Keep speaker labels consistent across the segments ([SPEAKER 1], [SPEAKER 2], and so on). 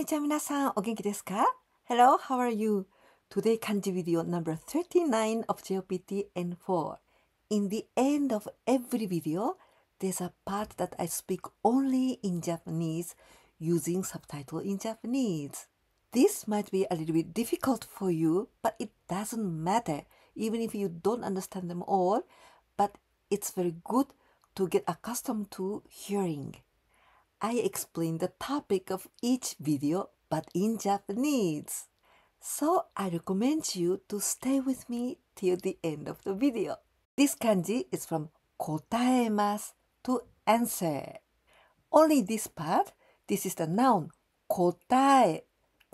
[SPEAKER 1] にちは皆さん、お元気ですか ?Hello, how are you? Today, kanji video number 39 of JOPT N4. In the end of every video, there's a part that I speak only in Japanese using subtitle in Japanese. This might be a little bit difficult for you, but it doesn't matter, even if you don't understand them all, but it's very good to get accustomed to hearing. I explain the topic of each video but in Japanese. So I recommend you to stay with me till the end of the video. This kanji is from kotaemas to answer. Only this part, this is the noun kotae,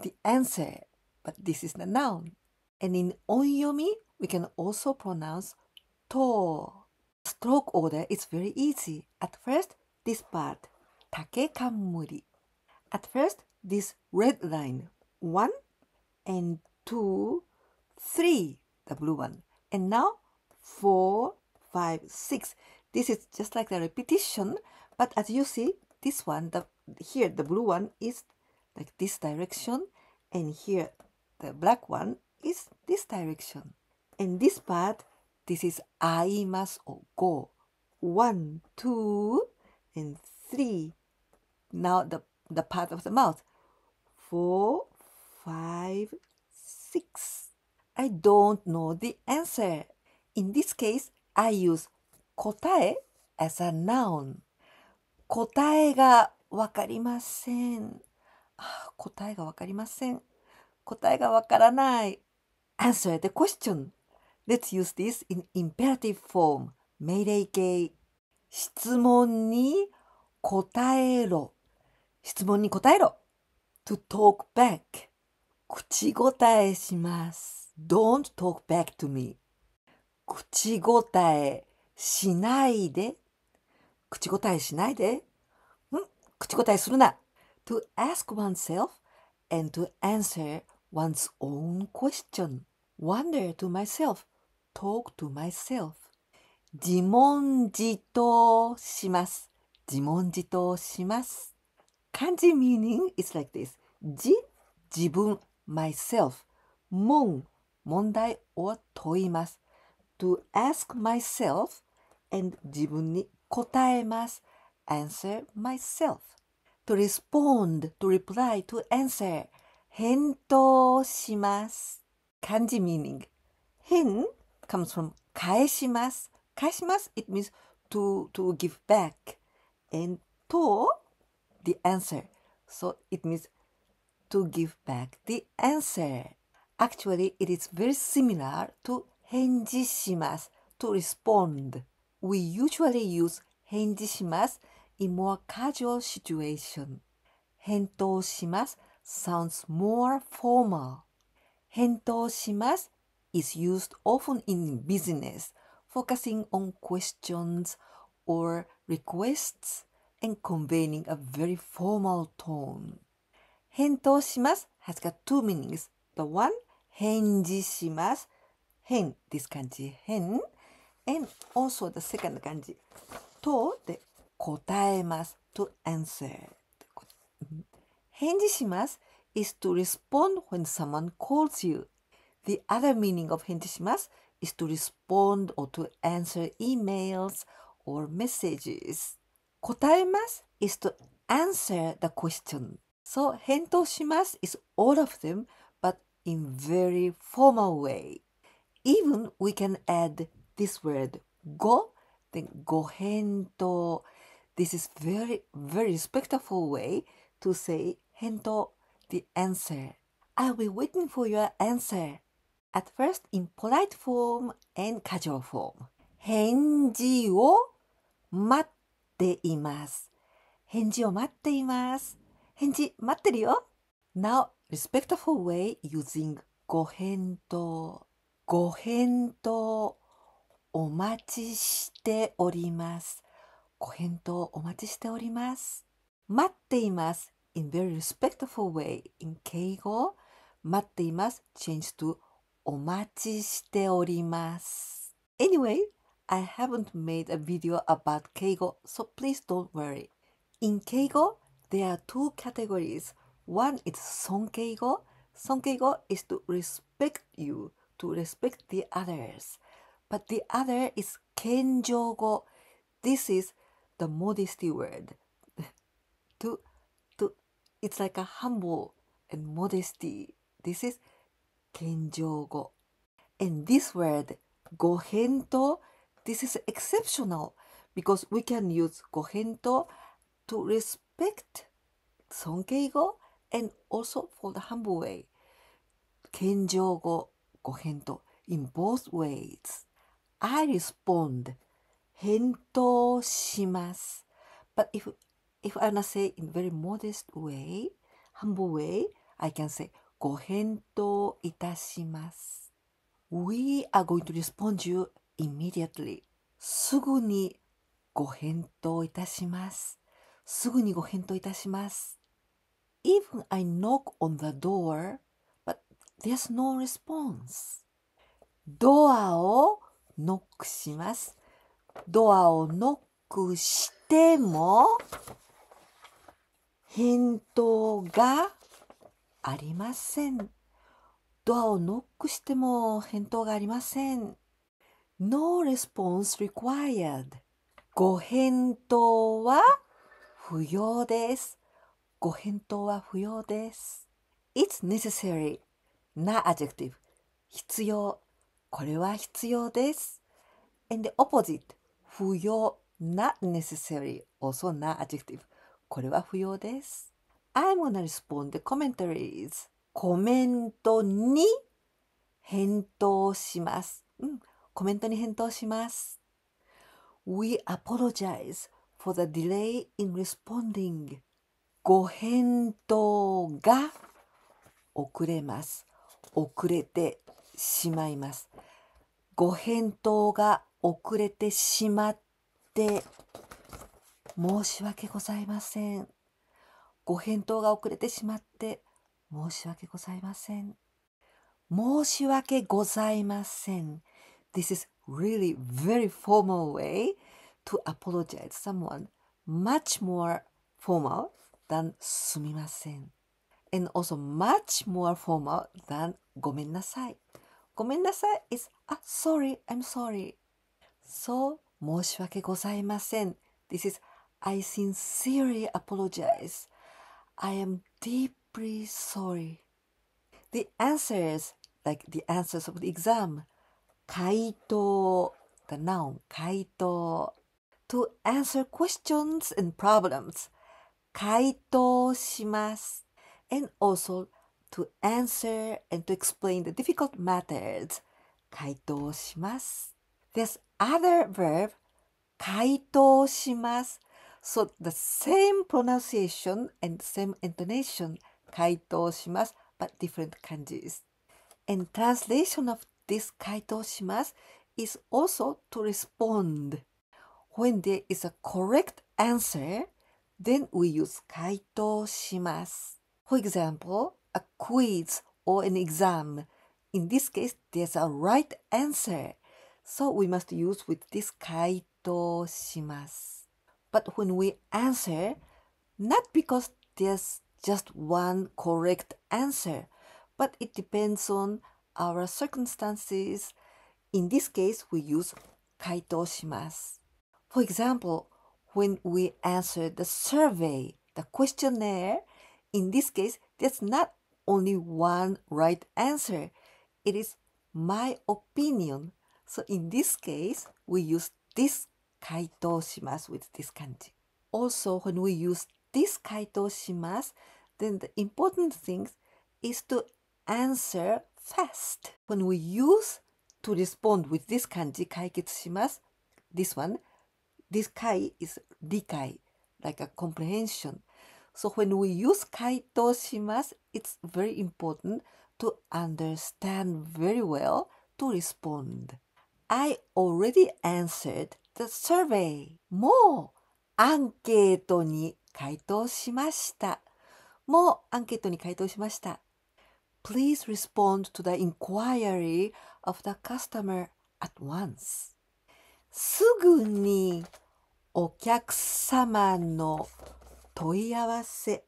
[SPEAKER 1] the answer, but this is the noun. And in onyomi, we can also pronounce to. Stroke order is very easy. At first, this part takekamuri. At first, this red line, one and two, three, the blue one, and now four, five, six. This is just like the repetition, but as you see, this one, the here the blue one is like this direction, and here the black one is this direction. And this part, this is aimasu or go. One, two, and three, now the the part of the mouth four five six I don't know the answer in this case I use 答え as a noun 答えがわかりません答えがわかりません答えがわからない answer the question let's use this in imperative form 命令形質問に答えろ質問に答えろ。to talk back 口答えします。don't talk back to me 口答えしないで。口答えしないで。ん口答えするな。to ask oneself and to answer one's own question. wonder to myself. talk to myself. 自問自答します。自問自答します。漢字 meaning is like this. じ、自分、myself. 問、問題を問います。to ask myself and 自分に答えます。answer myself. to respond, to reply, to answer. 返答します。漢字 meaning. 返 comes from 返します。返します。it means to, to give back. and と the answer. So it means to give back the answer. Actually, it is very similar to 返事します to respond. We usually use 返事します in more casual situation. 返答します sounds more formal. 返答します is used often in business, focusing on questions or requests and conveying a very formal tone. 返答します has got two meanings. The one, hen this hen, and also the second 漢字とで答えます to answer 返事します is to respond when someone calls you the other meaning of 返事します is to respond or to answer emails or messages 答えます is to answer the question. So 返答します is all of them but in very formal way. Even we can add this word go then ご返答 This is very very respectful way to say 返答 the answer. I'll be waiting for your answer. At first in polite form and casual form. 返事を待っっています。返事を待っています。返事待ってるよ。Now, respectful way using ご返答。ご返答お待ちしております。ご返答お待ちしております。待っています。in very respectful way in 敬語待っています change to お待ちしております anyway I haven't made a video about Keigo, so please don't worry. In Keigo, there are two categories. One is Sonkeigo. Sonkeigo is to respect you, to respect the others. But the other is Kenjogo. This is the modesty word. to, to, it's like a humble and modesty. This is Kenjogo. And this word, Gohento, this is exceptional because we can use gohento to respect sonkeigo and also for the humble way. Kenjogo gohento in both ways. I respond But if if I wanna say in very modest way, humble way, I can say We are going to respond you immediately すぐにご返答いたします。すぐにご返答いたします。Even I knock on the door, but there's no response. ドアをノックします。ドアをノックしても返答がありません。ドアをノックしても返答がありません。No response required. ご返答は不要です。ご返答は不要です。It's necessary な adjective 必要。これは必要です。And the opposite 不要 not necessary also な adjective これは不要です。I'm gonna respond the commentaries コメントに返答します。うんコメントに返答します。We apologize for the delay in responding. ご返答が遅れます。遅れてしまいます。ご返答が遅れてしまって申し訳ございません。ご返答が遅れてしまって申し訳ございません。申し訳ございません。This is really very formal way to apologize someone much more formal than sumimasen and also much more formal than gomen nasai. Gomen nasai is ah sorry, I'm sorry. So gozaimasen. This is I sincerely apologize. I am deeply sorry. The answers, like the answers of the exam, 回答, the noun to answer questions and problems 回答します and also to answer and to explain the difficult matters 回答します There's other verb 回答します So the same pronunciation and same intonation 回答します but different kanjis and translation of this kaito shimasu is also to respond. When there is a correct answer, then we use kaito shimasu. For example, a quiz or an exam. In this case, there's a right answer. So we must use with this kaito shimasu. But when we answer, not because there's just one correct answer, but it depends on our circumstances, in this case, we use kaitosimas. For example, when we answer the survey, the questionnaire, in this case, there's not only one right answer. It is my opinion. So in this case, we use this kaitosimas with this kanji. Also, when we use this kaitosimas, then the important thing is to answer fast. When we use to respond with this kanji, kaiketsu this one, this kai is rikai, like a comprehension. So when we use kaito shimasu, it's very important to understand very well to respond. I already answered the survey. もうアンケートに回答しました。もうアンケートに回答しました。please respond to the inquiry of the customer at once すぐにお客様の問い合わせ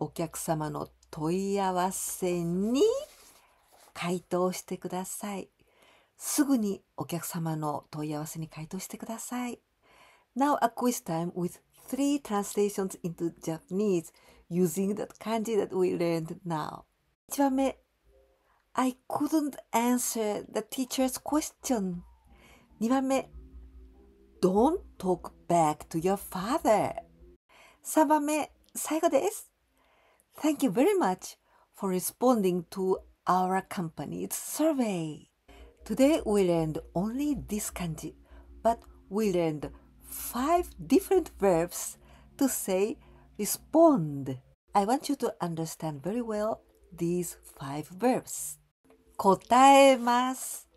[SPEAKER 1] お客様の問い合わせに回答してくださいすぐにお客様の問い合わせに回答してください Now a quiz time with three translations into Japanese using that kanji that we learned now 1番目 I couldn't answer the teacher's question 2番目 Don't talk back to your father 3番目最後です Thank you very much for responding to our company's survey Today we learned only this kanji but we learned five different verbs to say respond I want you to understand very well these five verbs. 答えます。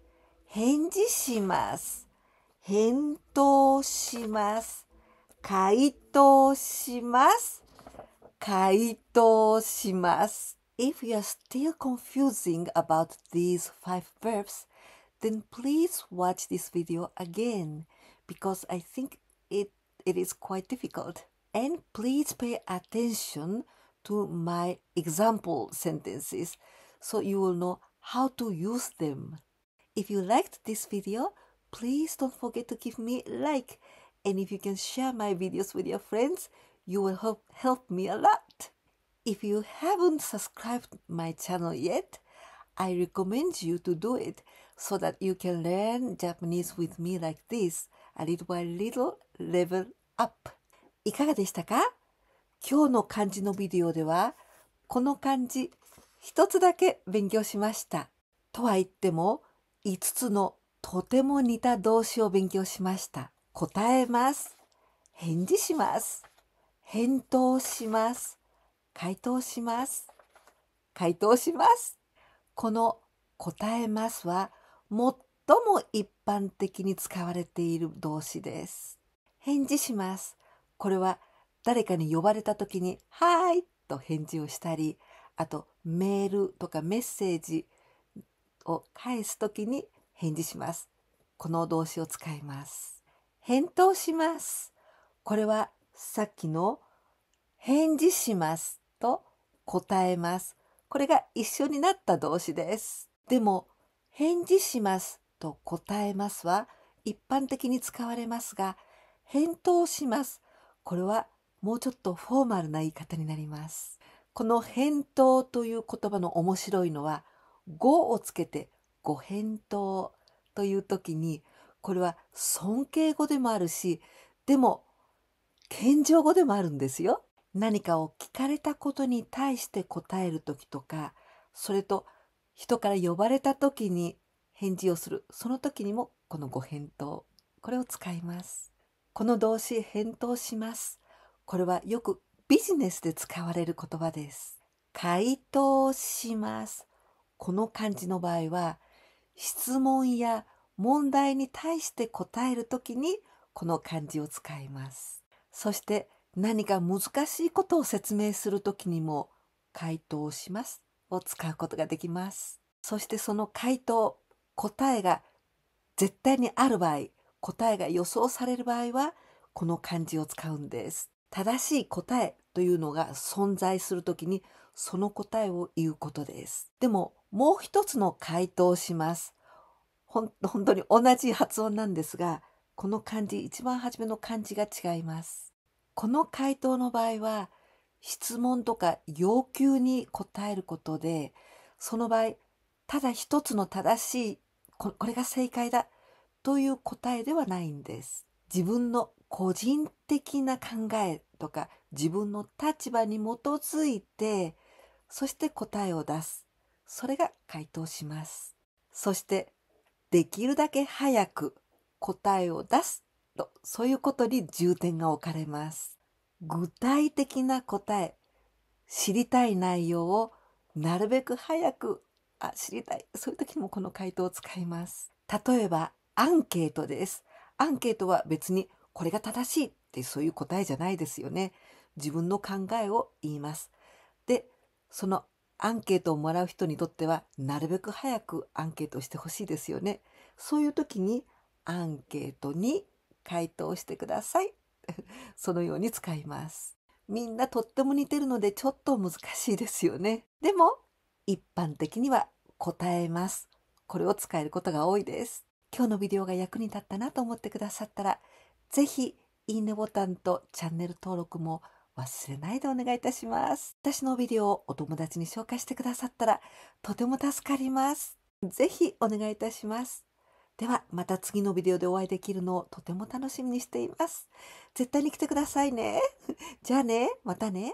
[SPEAKER 1] 返事します。返答します。回答します。回答します。If you are still confusing about these five verbs, then please watch this video again because I think it, it is quite difficult. And please pay attention to my example sentences so you will know how to use them. If you liked this video, please don't forget to give me like and if you can share my videos with your friends, you will help, help me a lot. If you haven't subscribed my channel yet, I recommend you to do it so that you can learn Japanese with me like this, a little by little level up. いかがでしたか今日の漢字のビデオではこの漢字一つだけ勉強しました。とは言っても5つのとても似た動詞を勉強しました。答えます。返事します。返答します。回答します。回答します。この答えますは最も一般的に使われている動詞です。返事します。これは誰かに呼ばれた時に「はーい」と返事をしたりあとメールとかメッセージを返す時に返事します。この動詞を使います。返答します。これはさっきの返事しますと答えます。これが一緒になった動詞です。でも返事しますと答えますは一般的に使われますが返答します。これはもうちょっとフォーマルな言い方になります。この返答という言葉の面白いのは、語をつけてご返答という時に、これは尊敬語でもあるし、でも謙譲語でもあるんですよ。何かを聞かれたことに対して答える時とか、それと人から呼ばれた時に返事をする、その時にもこのご返答、これを使います。この動詞、返答します。これはよくビジネスで使われる言葉です。回答します。この漢字の場合は、質問や問題に対して答えるときにこの漢字を使います。そして何か難しいことを説明するときにも回答しますを使うことができます。そしてその回答、答えが絶対にある場合、答えが予想される場合はこの漢字を使うんです。正しい答えというのが存在するときにその答えを言うことです。でももう一つの回答をします。本当に同じ発音なんですがこの漢字一番初めの漢字が違います。この回答の場合は質問とか要求に答えることでその場合ただ一つの正しいこれが正解だという答えではないんです。自分の個人的な考えとか自分の立場に基づいてそして答えを出すそれが回答しますそしてできるだけ早く答えを出すとそういうことに重点が置かれます具体的な答え知りたい内容をなるべく早くあ知りたいそういう時もこの回答を使います例えばアンケートですアンケートは別にこれが正しいってそういう答えじゃないですよね。自分の考えを言います。で、そのアンケートをもらう人にとってはなるべく早くアンケートしてほしいですよね。そういう時にアンケートに回答してください。そのように使います。みんなとっても似てるのでちょっと難しいですよね。でも一般的には答えます。これを使えることが多いです。今日のビデオが役に立ったなと思ってくださったら、ぜひ、いいねボタンとチャンネル登録も忘れないでお願いいたします。私のビデオをお友達に紹介してくださったら、とても助かります。ぜひお願いいたします。では、また次のビデオでお会いできるのをとても楽しみにしています。絶対に来てくださいね。じゃあね、またね。